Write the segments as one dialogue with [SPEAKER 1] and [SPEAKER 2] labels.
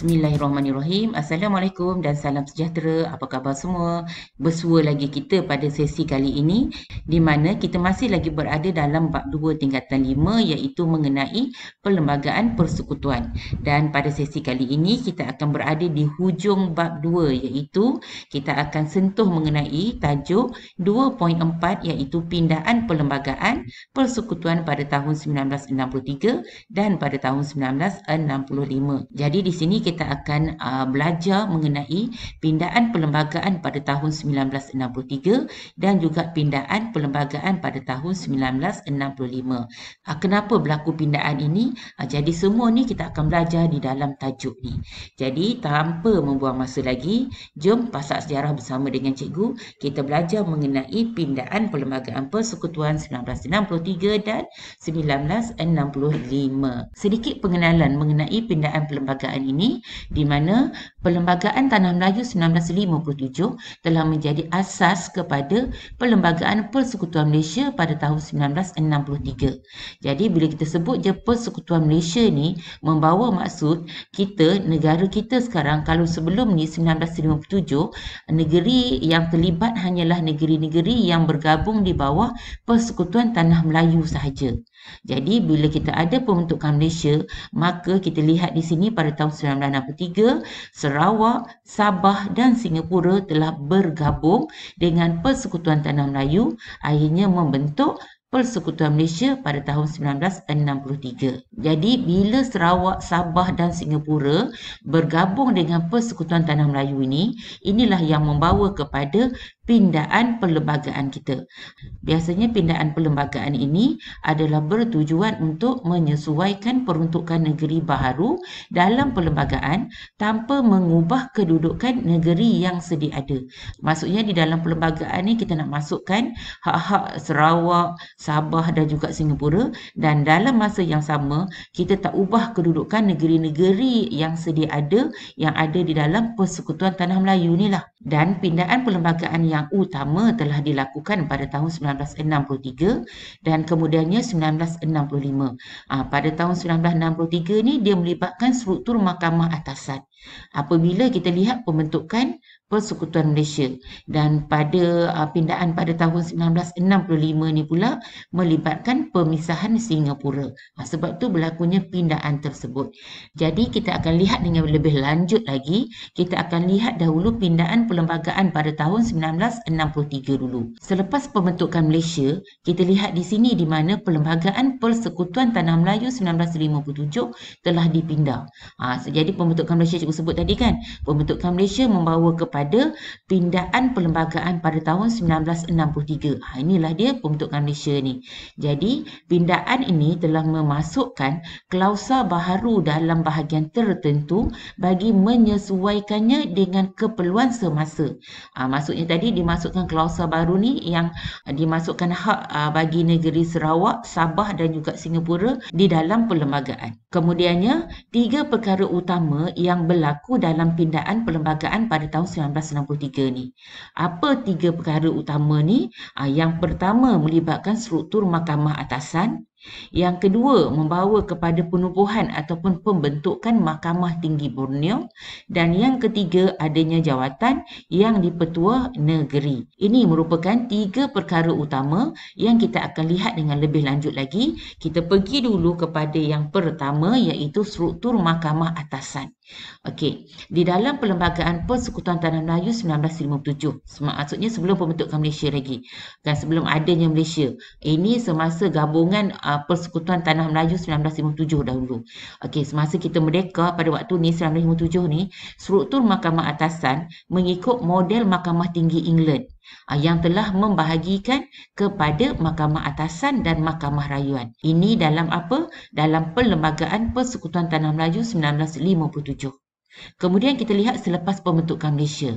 [SPEAKER 1] Bismillahirrahmanirrahim. Assalamualaikum dan salam sejahtera. Apa khabar semua? Bersua lagi kita pada sesi kali ini di mana kita masih lagi berada dalam bab 2 tingkatan 5 iaitu mengenai perlembagaan persekutuan. Dan pada sesi kali ini kita akan berada di hujung bab 2 iaitu kita akan sentuh mengenai tajuk 2.4 iaitu pindaan perlembagaan persekutuan pada tahun 1963 dan pada tahun 1965. Jadi di sini kita kita akan uh, belajar mengenai pindaan perlembagaan pada tahun 1963 dan juga pindaan perlembagaan pada tahun 1965. Uh, ah, kenapa berlaku pindaan ini? Uh, jadi semua ni kita akan belajar di dalam tajuk ni. Jadi tanpa membuang masa lagi, jom pasak sejarah bersama dengan cikgu. Kita belajar mengenai pindaan perlembagaan persekutuan 1963 dan 1965. Sedikit pengenalan mengenai pindaan perlembagaan ini di mana Perlembagaan Tanah Melayu 1957 telah menjadi asas kepada Perlembagaan Persekutuan Malaysia pada tahun 1963. Jadi bila kita sebut je Persekutuan Malaysia ni membawa maksud kita negara kita sekarang kalau sebelum ni 1957 negeri yang terlibat hanyalah negeri-negeri yang bergabung di bawah Persekutuan Tanah Melayu sahaja. Jadi bila kita ada pembentukan Malaysia, maka kita lihat di sini pada tahun 1963, Sarawak, Sabah dan Singapura telah bergabung dengan Persekutuan Tanah Melayu, akhirnya membentuk Persekutuan Malaysia pada tahun 1963. Jadi bila Sarawak, Sabah dan Singapura bergabung dengan Persekutuan Tanah Melayu ini, inilah yang membawa kepada pindaan perlembagaan kita. Biasanya pindaan perlembagaan ini adalah bertujuan untuk menyesuaikan peruntukan negeri baharu dalam perlembagaan tanpa mengubah kedudukan negeri yang sedia ada. Maksudnya di dalam perlembagaan ini kita nak masukkan hak-hak Sarawak, Sabah dan juga Singapura dan dalam masa yang sama kita tak ubah kedudukan negeri-negeri yang sedia ada yang ada di dalam Persekutuan Tanah Melayu ni lah. Dan pindaan perlembagaan yang yang utama telah dilakukan pada tahun 1963 dan kemudiannya 1965. Ha, ah, pada tahun 1963 ni dia melibatkan struktur mahkamah atasan. Apabila kita lihat pembentukan Persekutuan Malaysia dan pada uh, pindaan pada tahun 1965 ni pula melibatkan pemisahan Singapura. Ha, sebab tu berlakunya pindaan tersebut. Jadi kita akan lihat dengan lebih lanjut lagi, kita akan lihat dahulu pindaan perlembagaan pada tahun 1963 dulu. Selepas pembentukan Malaysia, kita lihat di sini di mana perlembagaan Persekutuan Tanah Melayu 1957 telah dipindah. Ha, jadi pembentukan Malaysia cikgu sebut tadi kan, pembentukan Malaysia membawa kepada kepada pindaan perlembagaan pada tahun 1963. Ha, inilah dia pembentukan Malaysia ni. Jadi pindaan ini telah memasukkan klausa baharu dalam bahagian tertentu bagi menyesuaikannya dengan keperluan semasa. Ha, maksudnya tadi dimasukkan klausa baru ni yang dimasukkan hak ha, bagi negeri Sarawak, Sabah dan juga Singapura di dalam perlembagaan. Kemudiannya, tiga perkara utama yang berlaku dalam pindaan perlembagaan pada tahun 1963 1963 ni. Apa tiga perkara utama ni? Ah, yang pertama melibatkan struktur mahkamah atasan yang kedua, membawa kepada penubuhan ataupun pembentukan Mahkamah Tinggi Borneo. Dan yang ketiga, adanya jawatan yang dipetua negeri. Ini merupakan tiga perkara utama yang kita akan lihat dengan lebih lanjut lagi. Kita pergi dulu kepada yang pertama iaitu struktur Mahkamah Atasan. Okey, di dalam Perlembagaan Persekutuan Tanah Melayu 1957, maksudnya sebelum pembentukan Malaysia lagi dan sebelum adanya Malaysia, ini semasa gabungan uh, Persekutuan Tanah Melayu 1957 dahulu. Okey, semasa kita merdeka pada waktu ni 1957 ni, struktur mahkamah atasan mengikut model mahkamah tinggi England uh, yang telah membahagikan kepada mahkamah atasan dan mahkamah rayuan. Ini dalam apa? Dalam Perlembagaan Persekutuan Tanah Melayu 1957. Kemudian kita lihat selepas pembentukan Malaysia.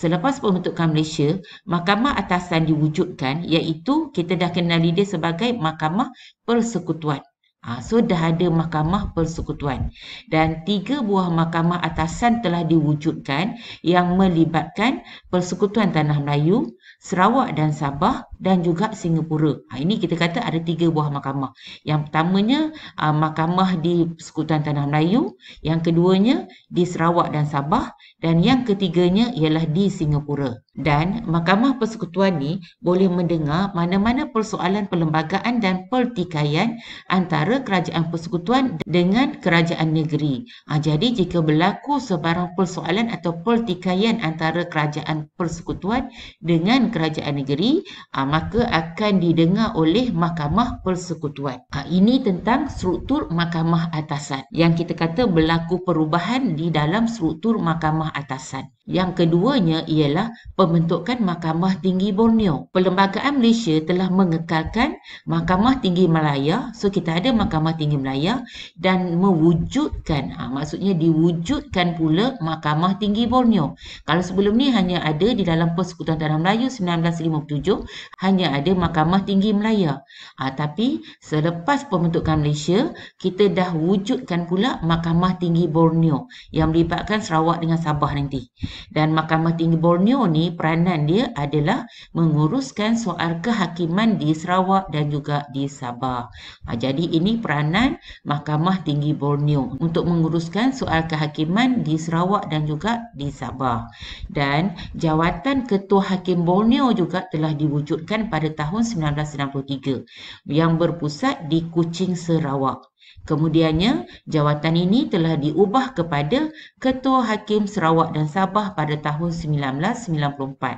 [SPEAKER 1] Selepas pembentukan Malaysia, mahkamah atasan diwujudkan iaitu kita dah kenali dia sebagai mahkamah persekutuan. Ha, so dah ada mahkamah persekutuan dan tiga buah mahkamah atasan telah diwujudkan yang melibatkan persekutuan tanah Melayu, Sarawak dan Sabah dan juga Singapura. Ha, ini kita kata ada tiga buah mahkamah. Yang pertamanya ha, mahkamah di persekutuan tanah Melayu, yang keduanya di Sarawak dan Sabah dan yang ketiganya ialah di Singapura. Dan mahkamah persekutuan ini boleh mendengar mana-mana persoalan perlembagaan dan pertikaian antara antara kerajaan persekutuan dengan kerajaan negeri. Ha, jadi jika berlaku sebarang persoalan atau pertikaian antara kerajaan persekutuan dengan kerajaan negeri, ha, maka akan didengar oleh mahkamah persekutuan. Ha, ini tentang struktur mahkamah atasan yang kita kata berlaku perubahan di dalam struktur mahkamah atasan. Yang keduanya ialah pembentukan Mahkamah Tinggi Borneo. Perlembagaan Malaysia telah mengekalkan Mahkamah Tinggi Melaya. So kita ada Mahkamah Tinggi Melaya dan mewujudkan ha, maksudnya diwujudkan pula Mahkamah Tinggi Borneo. Kalau sebelum ni hanya ada di dalam Persekutuan Tanah Melayu 1957 hanya ada Mahkamah Tinggi Melaya. Ha, tapi selepas pembentukan Malaysia kita dah wujudkan pula Mahkamah Tinggi Borneo yang melibatkan Sarawak dengan Sabah nanti. Dan Mahkamah Tinggi Borneo ni peranan dia adalah menguruskan soal kehakiman di Sarawak dan juga di Sabah. Ha, jadi ini peranan Mahkamah Tinggi Borneo untuk menguruskan soal kehakiman di Sarawak dan juga di Sabah. Dan jawatan Ketua Hakim Borneo juga telah diwujudkan pada tahun 1963 yang berpusat di Kuching, Sarawak. Kemudiannya, jawatan ini telah diubah kepada Ketua Hakim Sarawak dan Sabah pada tahun 1994. Ha,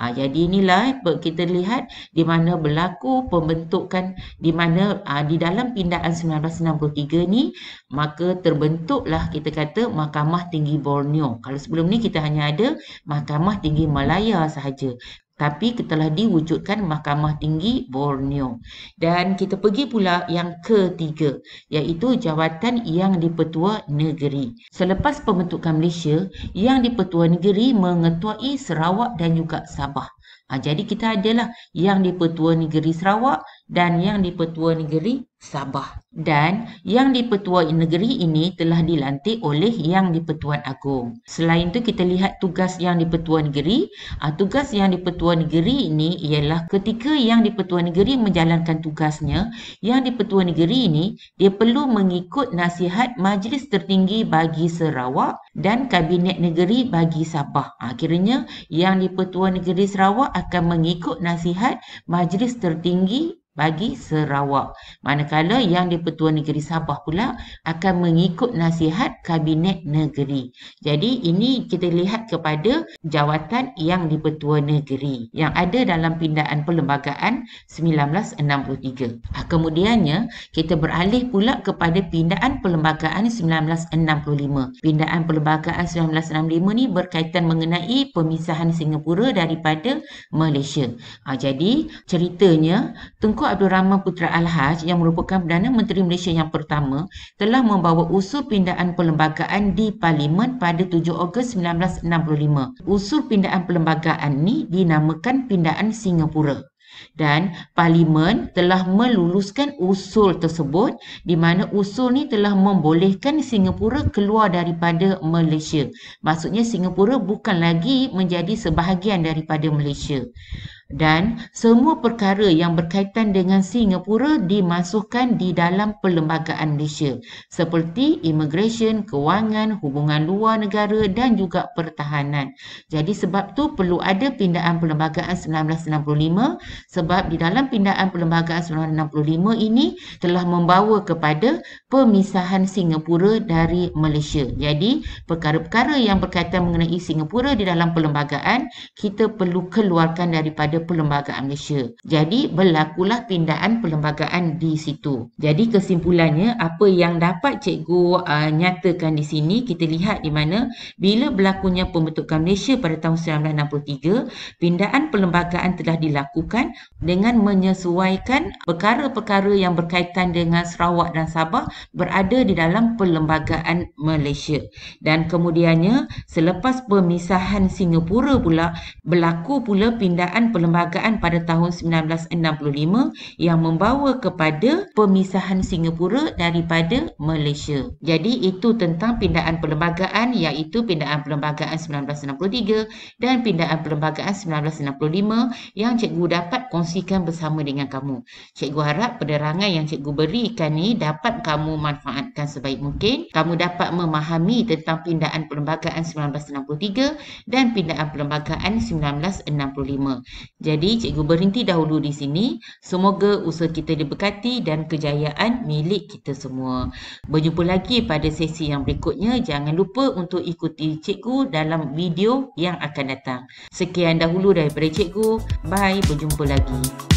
[SPEAKER 1] ah, jadi inilah kita lihat di mana berlaku pembentukan di mana ha, di dalam pindaan 1963 ni maka terbentuklah kita kata Mahkamah Tinggi Borneo. Kalau sebelum ni kita hanya ada Mahkamah Tinggi Malaya sahaja tapi telah diwujudkan Mahkamah Tinggi Borneo. Dan kita pergi pula yang ketiga iaitu jawatan Yang di-Pertua Negeri. Selepas pembentukan Malaysia, Yang di-Pertua Negeri mengetuai Sarawak dan juga Sabah. Ha, jadi kita adalah Yang di-Pertua Negeri Sarawak, dan yang dipertua negeri Sabah dan yang dipertua negeri ini telah dilantik oleh yang dipertuan agung. Selain itu kita lihat tugas yang dipertua negeri. Ah, tugas yang dipertua negeri ini ialah ketika yang dipertua negeri menjalankan tugasnya, yang dipertua negeri ini dia perlu mengikut nasihat majlis tertinggi bagi Sarawak dan kabinet negeri bagi Sabah. Akhirnya ah, yang dipertua negeri Sarawak akan mengikut nasihat majlis tertinggi bagi Sarawak. Manakala yang di Pertua Negeri Sabah pula akan mengikut nasihat Kabinet Negeri. Jadi ini kita lihat kepada jawatan yang di Pertua Negeri yang ada dalam pindaan perlembagaan 1963. Ah, kemudiannya kita beralih pula kepada pindaan perlembagaan 1965. Pindaan perlembagaan 1965 ni berkaitan mengenai pemisahan Singapura daripada Malaysia. Ah, jadi ceritanya Tengku Tunku Abdul Rahman Putra Al-Haj yang merupakan Perdana Menteri Malaysia yang pertama telah membawa usul pindaan perlembagaan di Parlimen pada 7 Ogos 1965. Usul pindaan perlembagaan ini dinamakan Pindaan Singapura dan Parlimen telah meluluskan usul tersebut di mana usul ni telah membolehkan Singapura keluar daripada Malaysia. Maksudnya Singapura bukan lagi menjadi sebahagian daripada Malaysia dan semua perkara yang berkaitan dengan Singapura dimasukkan di dalam perlembagaan Malaysia seperti immigration, kewangan, hubungan luar negara dan juga pertahanan. Jadi sebab tu perlu ada pindaan perlembagaan 1965 sebab di dalam pindaan perlembagaan 1965 ini telah membawa kepada pemisahan Singapura dari Malaysia. Jadi perkara-perkara yang berkaitan mengenai Singapura di dalam perlembagaan kita perlu keluarkan daripada kepada Perlembagaan Malaysia. Jadi berlakulah pindaan perlembagaan di situ. Jadi kesimpulannya apa yang dapat cikgu uh, nyatakan di sini kita lihat di mana bila berlakunya pembentukan Malaysia pada tahun 1963 pindaan perlembagaan telah dilakukan dengan menyesuaikan perkara-perkara yang berkaitan dengan Sarawak dan Sabah berada di dalam perlembagaan Malaysia. Dan kemudiannya selepas pemisahan Singapura pula berlaku pula pindaan perlembagaan perlembagaan pada tahun 1965 yang membawa kepada pemisahan Singapura daripada Malaysia. Jadi itu tentang pindaan perlembagaan iaitu pindaan perlembagaan 1963 dan pindaan perlembagaan 1965 yang cikgu dapat kongsikan bersama dengan kamu. Cikgu harap penerangan yang cikgu berikan ni dapat kamu manfaatkan sebaik mungkin. Kamu dapat memahami tentang pindaan perlembagaan 1963 dan pindaan perlembagaan 1965. Jadi cikgu berhenti dahulu di sini. Semoga usaha kita diberkati dan kejayaan milik kita semua. Berjumpa lagi pada sesi yang berikutnya. Jangan lupa untuk ikuti cikgu dalam video yang akan datang. Sekian dahulu daripada cikgu. Bye, berjumpa lagi.